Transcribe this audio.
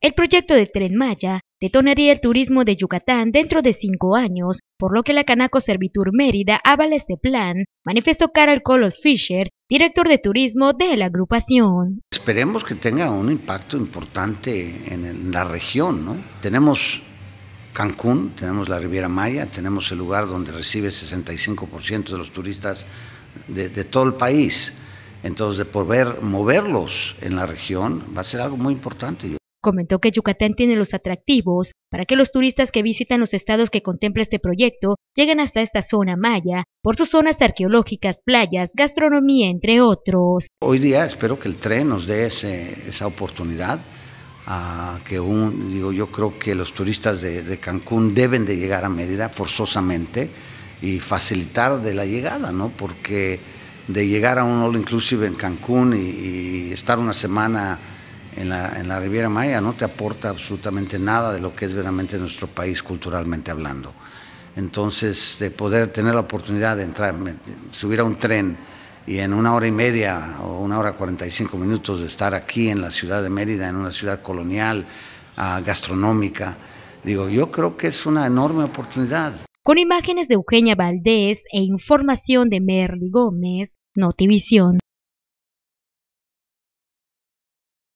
El proyecto de Tren Maya detonaría el turismo de Yucatán dentro de cinco años, por lo que la Canaco Servitur Mérida avala este plan, manifestó Carol Colos Fisher, director de turismo de la agrupación. Esperemos que tenga un impacto importante en la región, ¿no? Tenemos Cancún, tenemos la Riviera Maya, tenemos el lugar donde recibe 65% de los turistas de, todo el país. Entonces, de poder moverlos en la región va a ser algo muy importante. Comentó que Yucatán tiene los atractivos para que los turistas que visitan los estados que contempla este proyecto lleguen hasta esta zona maya por sus zonas arqueológicas, playas, gastronomía, entre otros. Hoy día espero que el tren nos dé esa oportunidad. que digo, yo creo que los turistas de, Cancún deben de llegar a Mérida forzosamente y facilitar de la llegada, ¿no? Porque de llegar a un all inclusive en Cancún y, y estar una semana en la, en Riviera Maya no te aporta absolutamente nada de lo que es verdaderamente nuestro país culturalmente hablando. Entonces, de poder tener la oportunidad de entrar, subir a un tren y en una hora y media o una hora cuarenta y cinco minutos de estar aquí en la ciudad de Mérida, en una ciudad colonial, ah, gastronómica, digo, yo creo que es una enorme oportunidad. Con imágenes de Eugenia Valdés e información de Merly Gómez, Notivisión.